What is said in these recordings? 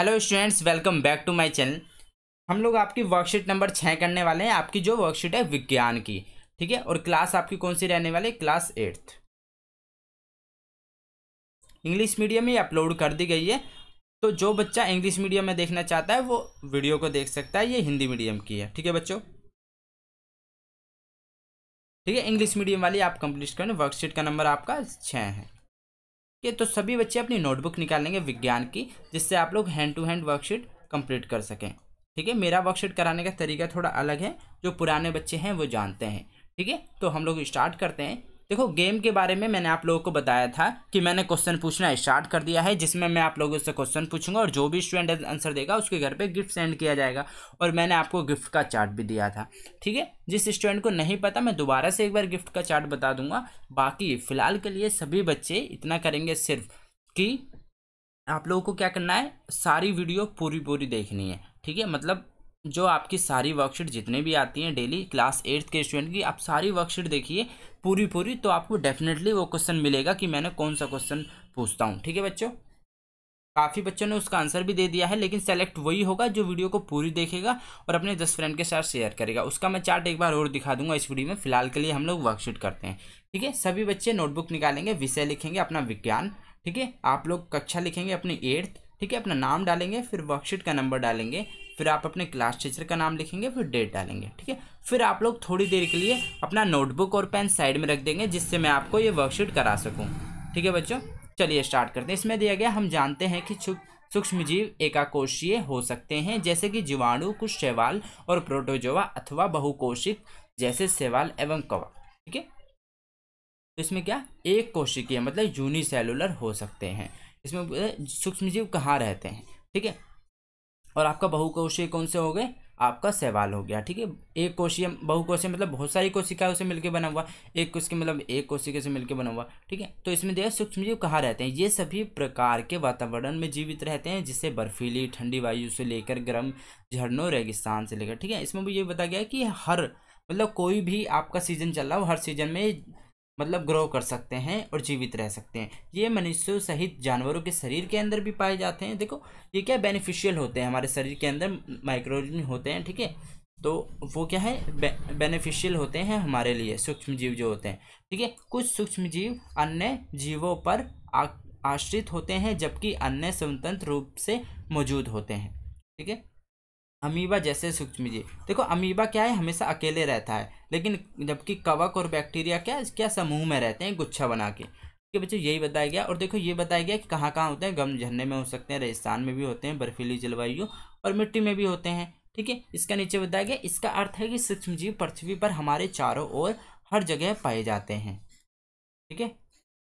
hello students welcome back to my channel हम लोग आपकी वर्कशीट नंबर छः करने वाले हैं आपकी जो वर्कशीट है विज्ञान की ठीक है और क्लास आपकी कौन सी रहने वाली क्लास एट्थ इंग्लिश मीडियम ही अपलोड कर दी गई है तो जो बच्चा इंग्लिश मीडियम में देखना चाहता है वो वीडियो को देख सकता है ये हिंदी मीडियम की है ठीक है बच्चों ठीक है इंग्लिश मीडियम वाली आप कंप्लीट करें वर्कशीट का नंबर आपका छः है ये तो सभी बच्चे अपनी नोटबुक निकाल लेंगे विज्ञान की जिससे आप लोग hand to hand worksheet complete कर सकें ठीक है मेरा वर्कशीट कराने का तरीका थोड़ा अलग है जो पुराने बच्चे हैं वो जानते हैं ठीक है तो हम लोग स्टार्ट करते हैं देखो गेम के बारे में मैंने आप लोगों को बताया था कि मैंने क्वेश्चन पूछना स्टार्ट कर दिया है जिसमें मैं आप लोगों से क्वेश्चन पूछूंगा और जो भी स्टूडेंट आंसर देगा उसके घर पे गिफ्ट सेंड किया जाएगा और मैंने आपको गिफ्ट का चार्ट भी दिया था ठीक है जिस स्टूडेंट को नहीं पता मैं दोबारा से एक बार गिफ्ट का चार्ट बता दूंगा बाकी फिलहाल के लिए सभी बच्चे इतना करेंगे सिर्फ कि आप लोगों को क्या करना है सारी वीडियो पूरी पूरी देखनी है ठीक है मतलब जो आपकी सारी वर्कशीट जितने भी आती हैं डेली क्लास एट्थ के स्टूडेंट की आप सारी वर्कशीट देखिए पूरी पूरी तो आपको डेफिनेटली वो क्वेश्चन मिलेगा कि मैंने कौन सा क्वेश्चन पूछता हूँ ठीक है बच्चों काफ़ी बच्चों ने उसका आंसर भी दे दिया है लेकिन सेलेक्ट वही होगा जो वीडियो को पूरी देखेगा और अपने दस फ्रेंड के साथ शेयर करेगा उसका मैं चार्ट एक बार और दिखा दूंगा इस वीडियो में फिलहाल के लिए हम लोग वर्कशीट करते हैं ठीक है सभी बच्चे नोटबुक निकालेंगे विषय लिखेंगे अपना विज्ञान ठीक है आप लोग कक्षा लिखेंगे अपनी एट्थ ठीक है अपना नाम डालेंगे फिर वर्कशीट का नंबर डालेंगे फिर आप अपने क्लास टीचर का नाम लिखेंगे फिर डेट डालेंगे ठीक है फिर आप लोग थोड़ी देर के लिए अपना नोटबुक और पेन साइड में रख देंगे जिससे मैं आपको ये वर्कशीट करा सकूँ ठीक है बच्चों चलिए स्टार्ट करते हैं इसमें दिया गया हम जानते हैं कि सूक्ष्म जीव एकाकोशीय हो सकते हैं जैसे कि जीवाणु कुछ शैवाल और प्रोटोजोवा अथवा बहुकोशिक जैसे शैवाल एवं कवा ठीक है तो इसमें क्या एक कोशिकीय मतलब यूनिसेलुलर हो सकते हैं इसमें सूक्ष्म जीव कहाँ रहते हैं ठीक है और आपका बहुकोशीय कौन से हो गए आपका सवाल हो गया ठीक है एक कोशीय बहुकोशीय मतलब बहुत सारी कोशिकाएं उसे मिलकर बना हुआ एक उसके मतलब एक कोशिका से मिलकर बना हुआ ठीक है तो इसमें देखा सूक्ष्म जीव कहाँ रहते हैं ये सभी प्रकार के वातावरण में जीवित रहते हैं जिससे बर्फीली ठंडी वायु से लेकर गर्म झरनों रेगिस्तान से लेकर ठीक है इसमें भी ये बताया गया कि हर मतलब कोई भी आपका सीजन चल रहा हो हर सीजन में मतलब ग्रो कर सकते हैं और जीवित रह सकते हैं ये मनुष्यों सहित जानवरों के शरीर के अंदर भी पाए जाते हैं देखो ये क्या बेनिफिशियल होते हैं हमारे शरीर के अंदर माइक्रोजन होते हैं ठीक है तो वो क्या है बेनिफिशियल होते हैं हमारे लिए सूक्ष्म जीव जो होते हैं ठीक है कुछ सूक्ष्म जीव अन्य जीवों पर आश्रित होते हैं जबकि अन्य स्वतंत्र रूप से मौजूद होते हैं ठीक है अमीबा जैसे सूक्ष्मजीव देखो अमीबा क्या है हमेशा अकेले रहता है लेकिन जबकि कवक और बैक्टीरिया क्या क्या समूह में रहते हैं गुच्छा बना के ठीक है बच्चों यही बताया गया और देखो ये बताया गया कि कहाँ कहाँ होते हैं गम झरने में हो सकते हैं रेगिस्तान में भी होते हैं बर्फीली जलवायु और मिट्टी में भी होते हैं ठीक है इसका नीचे बताया गया इसका अर्थ है कि सूक्ष्मजीव पृथ्वी पर हमारे चारों ओर हर जगह पाए जाते हैं ठीक है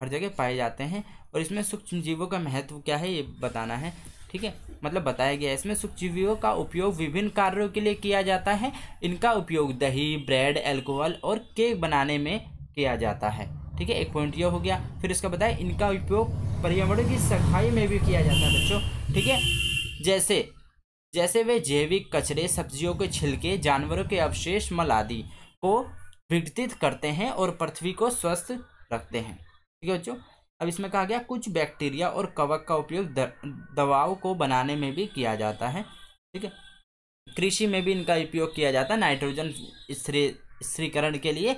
हर जगह पाए जाते हैं और इसमें सूक्ष्म जीवों का महत्व क्या है ये बताना है ठीक है मतलब बताया गया इसमें सूक्ष्मजीवियों का उपयोग विभिन्न कार्यों के लिए किया जाता है इनका उपयोग दही ब्रेड एल्कोहल और केक बनाने में किया जाता है ठीक है एक पॉइंट यह हो गया फिर इसका बताया इनका उपयोग पर्यावरण की सफाई में भी किया जाता है बच्चों ठीक है जैसे जैसे वे जैविक कचरे सब्जियों के छिलके जानवरों के अवशेष मल आदि को विघटित करते हैं और पृथ्वी को स्वस्थ रखते हैं ठीक है बच्चों अब इसमें कहा गया कुछ बैक्टीरिया और कवक का उपयोग दवाओं को बनाने में भी किया जाता है ठीक है कृषि में भी इनका उपयोग किया जाता है नाइट्रोजन स्त्रीकरण के लिए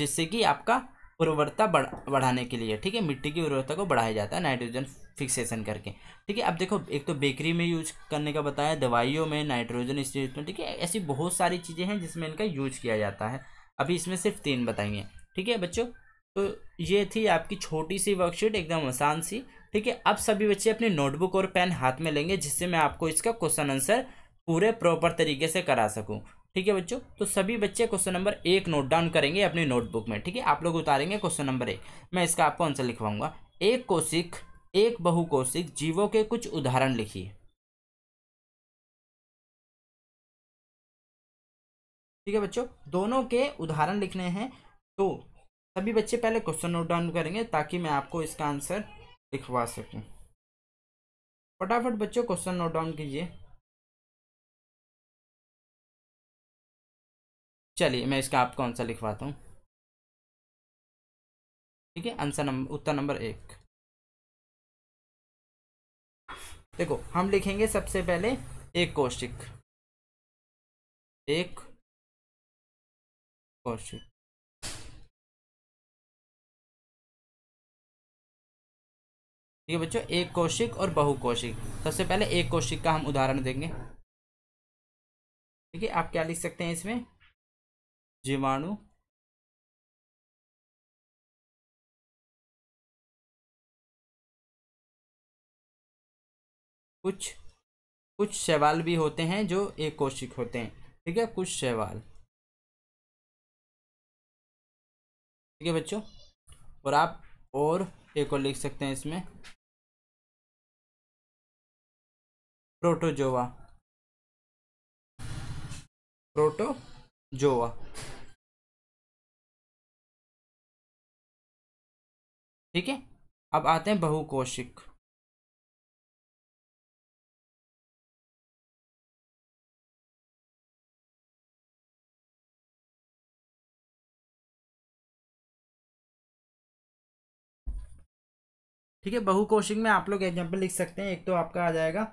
जिससे कि आपका उर्वरता बढ़ बढ़ाने के लिए ठीक है मिट्टी की उर्वरता को बढ़ाया जाता है नाइट्रोजन फिक्सेशन करके ठीक है अब देखो एक तो बेकरी में यूज करने का बताया दवाइयों में नाइट्रोजन चीज़ में ठीक है ऐसी बहुत सारी चीज़ें हैं जिसमें इनका यूज किया जाता है अभी इसमें सिर्फ तीन बताएंगे ठीक है बच्चों तो ये थी आपकी छोटी सी वर्कशीट एकदम आसान सी ठीक है अब सभी बच्चे अपनी नोटबुक और पेन हाथ में लेंगे जिससे मैं आपको इसका क्वेश्चन आंसर पूरे प्रॉपर तरीके से करा सकूं ठीक है बच्चों तो सभी बच्चे क्वेश्चन नंबर एक नोट डाउन करेंगे अपनी नोटबुक में ठीक है आप लोग उतारेंगे क्वेश्चन नंबर एक मैं इसका आपको आंसर लिखवाऊंगा एक कोशिक एक बहुकोशिक जीवों के कुछ उदाहरण लिखिए ठीक है बच्चों दोनों के उदाहरण लिखने हैं तो सभी बच्चे पहले क्वेश्चन नोट डाउन करेंगे ताकि मैं आपको इसका आंसर लिखवा सकूं फटाफट बच्चों क्वेश्चन नोट डाउन कीजिए चलिए मैं इसका आपको आंसर लिखवाता हूँ ठीक है आंसर नंबर उत्तर नंबर एक देखो हम लिखेंगे सबसे पहले एक कौशिक एक कौशिक ठीक है बच्चों एक कोशिक और बहुकोशिक सबसे पहले एक कोशिक का हम उदाहरण देंगे ठीक है आप क्या लिख सकते हैं इसमें जीवाणु कुछ कुछ शैवाल भी होते हैं जो एक कोशिक होते हैं ठीक है कुछ शैवाल ठीक है बच्चों और आप और एक और लिख सकते हैं इसमें प्रोटोजोवा प्रोटोजोवा ठीक है अब आते हैं बहुकोशिक ठीक है बहु बहुकोशिक में आप लोग एग्जाम्पल लिख सकते हैं एक तो आपका आ जाएगा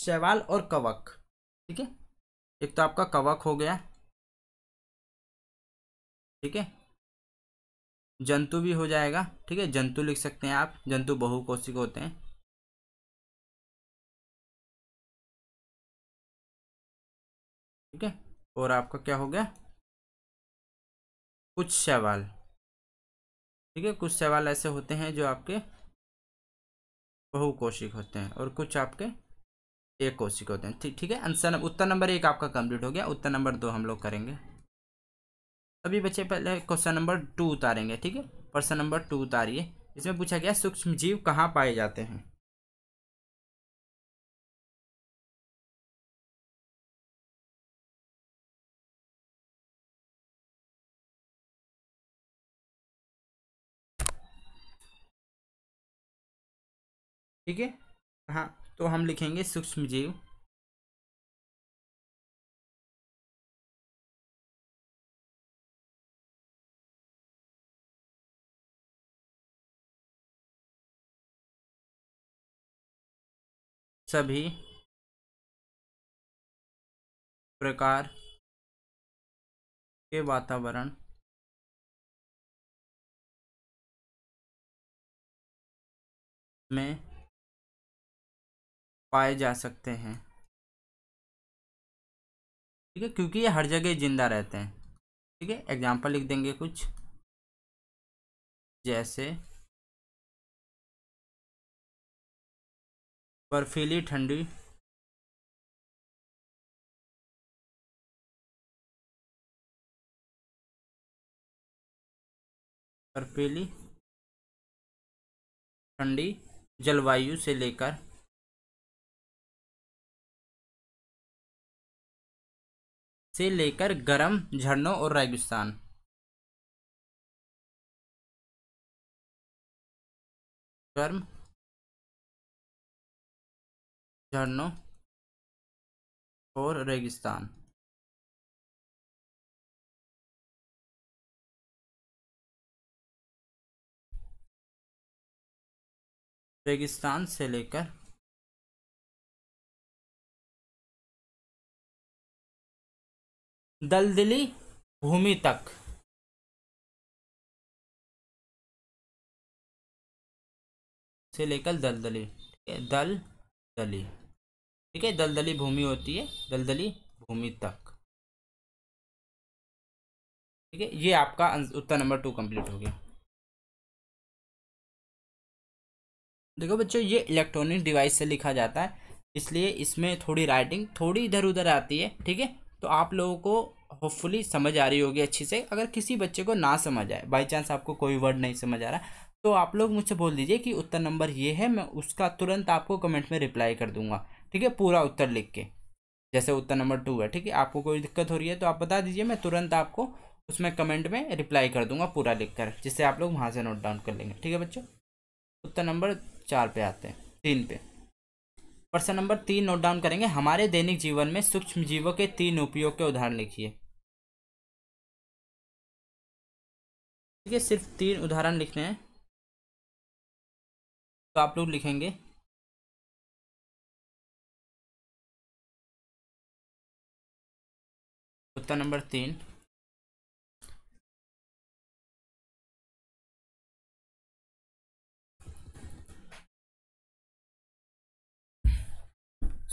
शैवाल और कवक ठीक है एक तो आपका कवक हो गया ठीक है जंतु भी हो जाएगा ठीक है जंतु लिख सकते हैं आप जंतु बहु कोशिक होते हैं ठीक है और आपका क्या हो गया कुछ शैवाल ठीक है कुछ सवाल ऐसे होते हैं जो आपके बहुकोशिक होते हैं और कुछ आपके एक कोशिक होते हैं ठीक ठीक है आंसर उत्तर नंबर एक आपका कंप्लीट हो गया उत्तर नंबर दो हम लोग करेंगे अभी बच्चे पहले क्वेश्चन नंबर टू उतारेंगे ठीक है प्रश्न नंबर टू उतारिए इसमें पूछा गया सूक्ष्म जीव कहाँ पाए जाते हैं ठीक है हाँ तो हम लिखेंगे सूक्ष्म जीव सभी प्रकार के वातावरण में पाए जा सकते हैं ठीक है क्योंकि ये हर जगह जिंदा रहते हैं ठीक है एग्जाम्पल लिख देंगे कुछ जैसे बर्फीली ठंडी बर्फीली ठंडी जलवायु से लेकर से लेकर गर्म झरनों और रेगिस्तान गर्म झरनों और रेगिस्तान रेगिस्तान से लेकर दलदली भूमि तक से लेकर दलदली ठीक है दल दली ठीक है दलदली भूमि होती है दलदली भूमि तक ठीक है ये आपका उत्तर नंबर टू कंप्लीट हो गया देखो बच्चों ये इलेक्ट्रॉनिक डिवाइस से लिखा जाता है इसलिए इसमें थोड़ी राइटिंग थोड़ी इधर उधर आती है ठीक है तो आप लोगों को होपफुली समझ आ रही होगी अच्छे से अगर किसी बच्चे को ना समझ आए बाई चांस आपको कोई वर्ड नहीं समझ आ रहा तो आप लोग मुझसे बोल दीजिए कि उत्तर नंबर ये है मैं उसका तुरंत आपको कमेंट में रिप्लाई कर दूंगा ठीक है पूरा उत्तर लिख के जैसे उत्तर नंबर टू है ठीक है आपको कोई दिक्कत हो रही है तो आप बता दीजिए मैं तुरंत आपको उसमें कमेंट में रिप्लाई कर दूंगा पूरा लिख कर जिससे आप लोग वहाँ से नोट डाउन कर लेंगे ठीक है बच्चों उत्तर नंबर चार पे आते हैं तीन पे प्रश्न नंबर तीन नोट डाउन करेंगे हमारे दैनिक जीवन में सूक्ष्म जीवों के तीन उपयोग के उदाहरण लिखिए ठीक है सिर्फ तीन उदाहरण लिखने हैं तो आप लोग लिखेंगे उत्तर नंबर तीन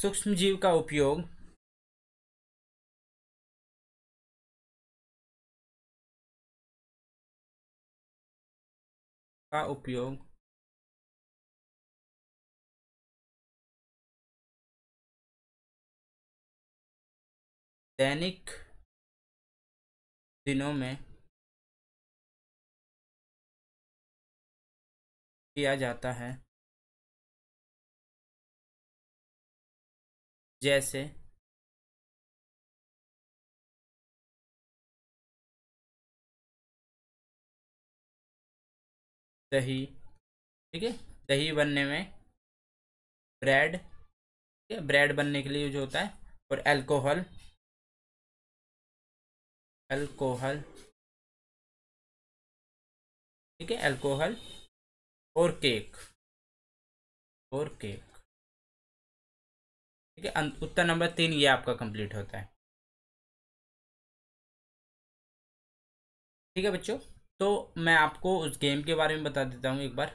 सूक्ष्म जीव का उपयोग का उपयोग दैनिक दिनों में किया जाता है जैसे दही ठीक है दही बनने में ब्रेड ठीक है ब्रेड बनने के लिए यूज होता है और अल्कोहल अल्कोहल ठीक है अल्कोहल और केक और केक ठीक है उत्तर नंबर तीन ये आपका कंप्लीट होता है ठीक है बच्चों तो मैं आपको उस गेम के बारे में बता देता हूँ एक बार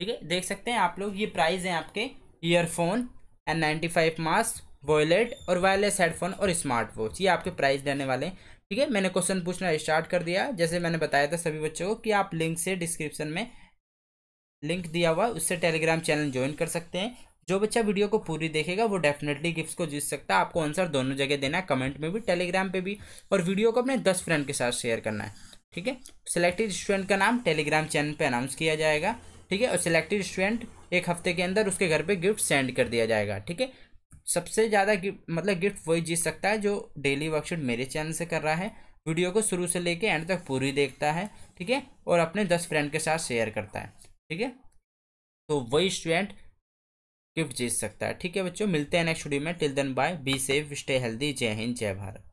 ठीक है देख सकते हैं आप लोग ये प्राइस हैं आपके earphone and ninety five mask violet और वायरलेस हेडफोन और स्मार्ट वॉच ये आपके प्राइस देने वाले हैं ठीक है मैंने क्वेश्चन पूछना स्टार्ट कर दिया जैसे मैंने बताया था सभी बच्चों को कि आप लिंक से डिस्क्रिप्शन में लिंक दिया हुआ उससे टेलीग्राम चैनल ज्वाइन कर सकते हैं जो बच्चा वीडियो को पूरी देखेगा वो डेफिनेटली गिफ्ट को जीत सकता है आपको आंसर दोनों जगह देना है कमेंट में भी टेलीग्राम पे भी और वीडियो को अपने दस फ्रेंड के साथ शेयर करना है ठीक है सिलेक्टेड स्टूडेंट का नाम टेलीग्राम चैनल पे अनाउंस किया जाएगा ठीक है और सिलेक्टेड स्टूडेंट एक हफ्ते के अंदर उसके घर पे गिफ्ट सेंड कर दिया जाएगा ठीक है सबसे ज़्यादा गिफ्ट मतलब गिफ्ट वही जीत सकता है जो डेली वर्कशीट मेरे चैनल से कर रहा है वीडियो को शुरू से लेके एंड तक पूरी देखता है ठीक है और अपने दस फ्रेंड के साथ शेयर करता है ठीक है तो वही स्टूडेंट गिफ्ट जीत सकता है ठीक है बच्चों मिलते हैं नेक्स्ट वीडियो में till then bye be safe stay healthy जय हिंद जय भारत